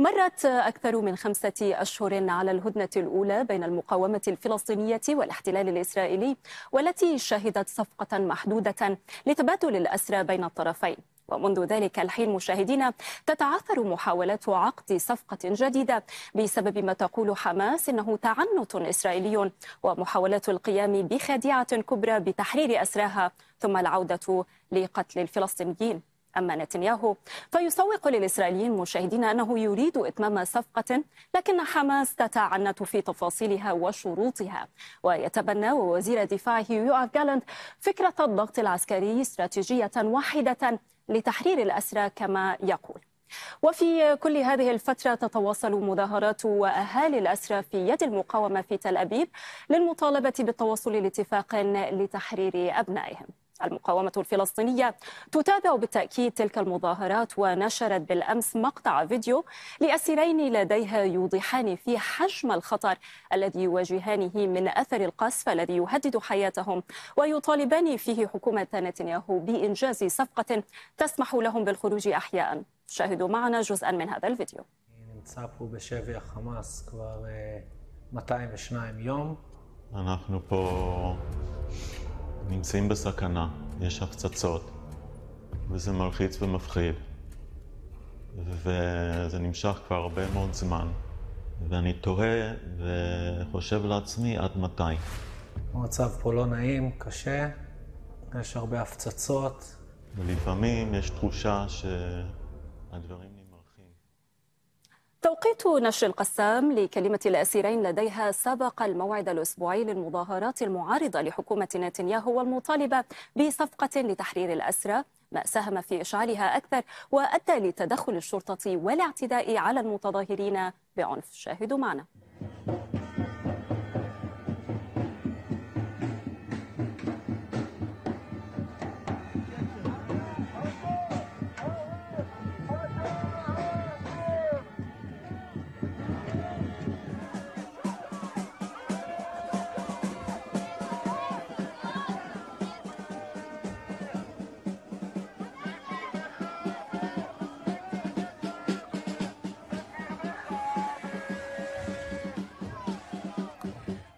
مرت أكثر من خمسة أشهر على الهدنة الأولى بين المقاومة الفلسطينية والاحتلال الإسرائيلي والتي شهدت صفقة محدودة لتبادل الأسرى بين الطرفين ومنذ ذلك الحين مشاهدينا تتعثر محاولات عقد صفقة جديدة بسبب ما تقول حماس إنه تعنت إسرائيلي ومحاولات القيام بخديعة كبرى بتحرير أسراها ثم العودة لقتل الفلسطينيين أما نتنياهو فيسوق للإسرائيليين مشاهدين أنه يريد إتمام صفقة لكن حماس تتعنت في تفاصيلها وشروطها ويتبنى وزير دفاعه يوآف جالاند فكرة الضغط العسكري استراتيجية واحدة لتحرير الأسرى كما يقول وفي كل هذه الفترة تتواصل مظاهرات وأهالي الأسرى في يد المقاومة في تل أبيب للمطالبة بالتوصل لاتفاق لتحرير أبنائهم المقاومة الفلسطينية تتابع بالتأكيد تلك المظاهرات ونشرت بالأمس مقطع فيديو لأسيرين لديها يوضحان فيه حجم الخطر الذي يواجهانه من أثر القصف الذي يهدد حياتهم ويطالبان فيه حكومة نتنياهو بإنجاز صفقة تسمح لهم بالخروج أحياء شاهدوا معنا جزءا من هذا الفيديو אנחנו פה נמצאים בסכנה, יש הפצצות, וזה מלחיץ ומפחיד, וזה נמשך כבר הרבה מאוד זמן, ואני תוהה וחושב לעצמי עד מתי. המצב פה לא נעים, קשה, יש הרבה הפצצות. ולפעמים יש תחושה שהדברים... توقيت نشر القسام لكلمة الأسيرين لديها سبق الموعد الأسبوعي للمظاهرات المعارضة لحكومة نتنياهو والمطالبة بصفقة لتحرير الأسرى ما ساهم في إشعالها أكثر وأدى لتدخل الشرطة والاعتداء على المتظاهرين بعنف شاهدوا معنا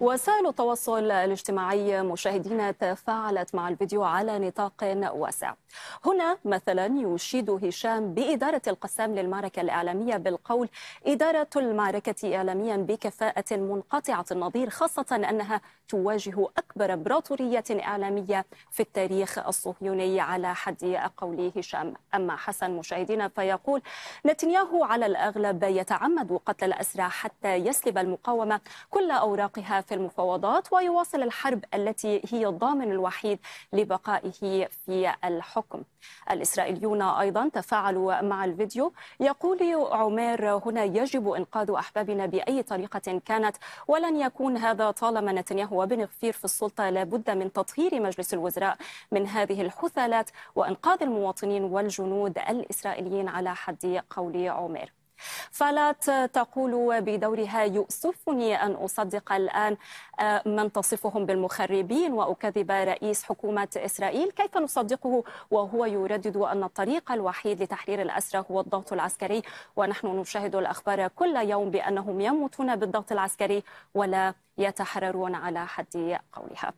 وسائل التواصل الاجتماعي مشاهدينا تفاعلت مع الفيديو على نطاق واسع هنا مثلا يشيد هشام بإدارة القسام للمعركة الإعلامية بالقول إدارة المعركة إعلاميا بكفاءة منقطعة النظير خاصة أنها تواجه أكبر إمبراطورية إعلامية في التاريخ الصهيوني على حد قول هشام أما حسن مشاهدينا فيقول نتنياهو على الأغلب يتعمد قتل الأسرى حتى يسلب المقاومة كل أوراقها في في المفاوضات ويواصل الحرب التي هي الضامن الوحيد لبقائه في الحكم الإسرائيليون أيضا تفاعلوا مع الفيديو يقول عمير هنا يجب إنقاذ أحبابنا بأي طريقة كانت ولن يكون هذا طالما نتنياهو وبن غفير في السلطة لابد من تطهير مجلس الوزراء من هذه الحثالات وإنقاذ المواطنين والجنود الإسرائيليين على حد قول عمير فلا تقول بدورها يؤسفني أن أصدق الآن آه، من تصفهم بالمخربين وأكذب رئيس حكومة إسرائيل كيف نصدقه وهو يردد أن الطريق الوحيد لتحرير الأسرى هو الضغط العسكري ونحن نشاهد الأخبار كل يوم بأنهم يموتون بالضغط العسكري ولا يتحررون على حد قولها